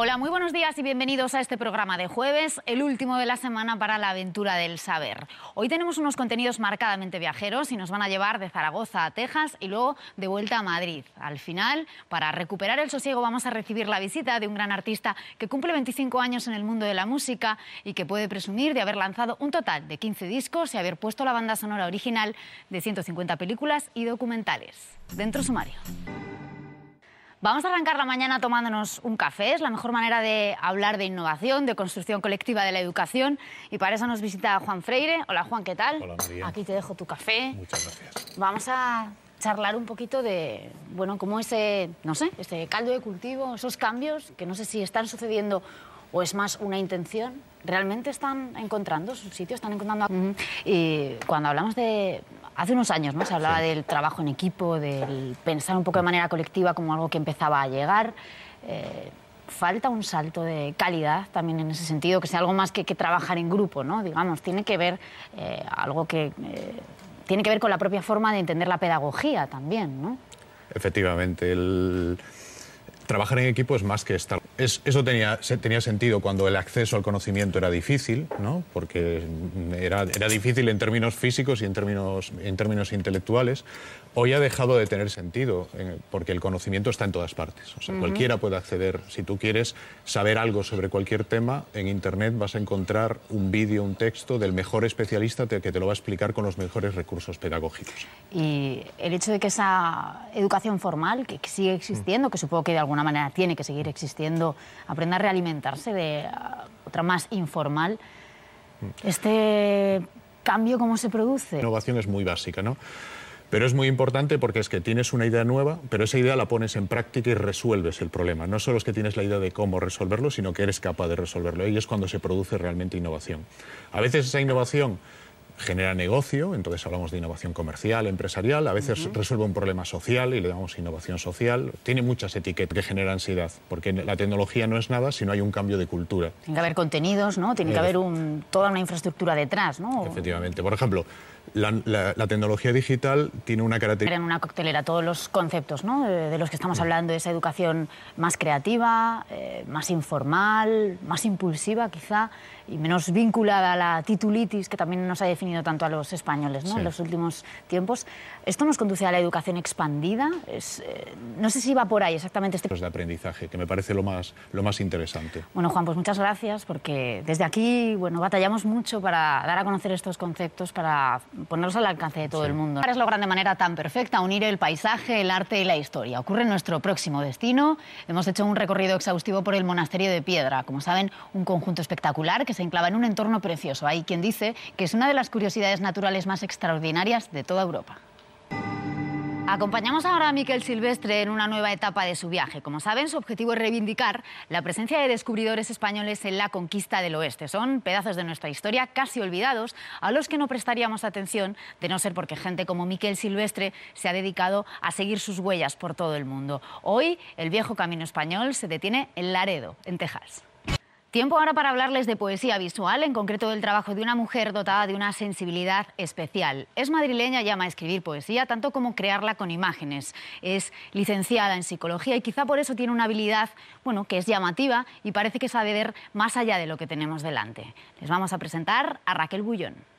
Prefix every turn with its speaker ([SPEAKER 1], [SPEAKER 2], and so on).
[SPEAKER 1] Hola, muy buenos días y bienvenidos a este programa de jueves, el último de la semana para la aventura del saber. Hoy tenemos unos contenidos marcadamente viajeros y nos van a llevar de Zaragoza a Texas y luego de vuelta a Madrid. Al final, para recuperar el sosiego, vamos a recibir la visita de un gran artista que cumple 25 años en el mundo de la música y que puede presumir de haber lanzado un total de 15 discos y haber puesto la banda sonora original de 150 películas y documentales. Dentro sumario. Vamos a arrancar la mañana tomándonos un café. Es la mejor manera de hablar de innovación, de construcción colectiva de la educación. Y para eso nos visita Juan Freire. Hola Juan, ¿qué tal? Hola María. Aquí te dejo tu café. Muchas gracias. Vamos a charlar un poquito de, bueno, cómo ese, no sé, este caldo de cultivo, esos cambios, que no sé si están sucediendo o es más una intención, realmente están encontrando su sitio, están encontrando... Y cuando hablamos de Hace unos años ¿no? se hablaba del trabajo en equipo, del pensar un poco de manera colectiva como algo que empezaba a llegar. Eh, falta un salto de calidad también en ese sentido, que sea algo más que, trabajar en grupo, ¿no? Digamos, tiene que ver eh, algo que eh, tiene que ver con la propia forma de entender la pedagogía también, ¿no?
[SPEAKER 2] Efectivamente, el trabajar en equipo es más que estar eso tenía, tenía sentido cuando el acceso al conocimiento era difícil, ¿no? porque era, era, difícil en términos físicos y en términos, en términos intelectuales. Hoy ha dejado de tener sentido, porque el conocimiento está en todas partes. O sea, Cualquiera puede acceder. Si tú quieres saber algo sobre cualquier tema, en Internet vas a encontrar un vídeo, un texto del mejor especialista que te lo va a explicar con los mejores recursos pedagógicos.
[SPEAKER 1] Y el hecho de que esa educación formal, que sigue existiendo, que supongo que de alguna manera tiene que seguir existiendo, aprender a realimentarse de ah, otra más informal. Mm. Este cambio, ¿cómo se produce?
[SPEAKER 2] Innovación es muy básica, ¿no? Pero es muy importante porque es que tienes una idea nueva, pero esa idea la pones en práctica y resuelves el problema. No solo es que tienes la idea de cómo resolverlo, sino que eres capaz de resolverlo. Y es cuando se produce realmente innovación. A veces esa innovación genera negocio, entonces hablamos de innovación comercial, empresarial, a veces resuelve un problema social y le damos innovación social, tiene muchas etiquetas que generan ansiedad, porque la tecnología no es nada si no hay un cambio de cultura.
[SPEAKER 1] Tiene que haber contenidos, ¿no? Tiene que eh, haber un, toda una infraestructura detrás, ¿no?
[SPEAKER 2] Efectivamente. Por ejemplo, la, tecnología digital tiene una característica... En
[SPEAKER 1] una coctelera todos los conceptos, ¿no? De, los que estamos mm. hablando, esa educación más creativa, eh, más informal, más impulsiva quizá, y menos vinculada a la titulitis que también nos ha definido tanto a los españoles en los últimos tiempos. ¿Esto nos conduce a la educación expandida? Es, eh, no sé si va por ahí exactamente este... De
[SPEAKER 2] aprendizaje, que me parece lo más, lo más interesante.
[SPEAKER 1] Bueno, Juan, pues muchas gracias, porque desde aquí bueno, batallamos mucho para dar a conocer estos conceptos, para ponerlos al alcance de todo el mundo. Es lo de manera tan perfecta unir el paisaje, el arte y la historia. Ocurre en nuestro próximo destino. Hemos hecho un recorrido exhaustivo por el monasterio de Piedra. Como saben, un conjunto espectacular que se enclava en un entorno precioso. Hay quien dice que es una de las curiosidades naturales más extraordinarias de toda Europa. Acompañamos ahora a Miquel Silvestre en una nueva etapa de su viaje. Como saben, su objetivo es reivindicar la presencia de descubridores españoles en la conquista del oeste. Son pedazos de nuestra historia casi olvidados, a los que no prestaríamos atención, de no ser porque gente como Miquel Silvestre se ha dedicado a seguir sus huellas por todo el mundo. Hoy, el viejo camino español se detiene en Laredo, en Texas. Tiempo ahora para hablarles de poesía visual, en concreto del trabajo de una mujer dotada de una sensibilidad especial. Es madrileña y ama escribir poesía, tanto como crearla con imágenes. Es licenciada en psicología y quizá por eso tiene una habilidad, bueno, que es llamativa y parece que sabe ver más allá de lo que tenemos delante. Les vamos a presentar a Raquel Bullón.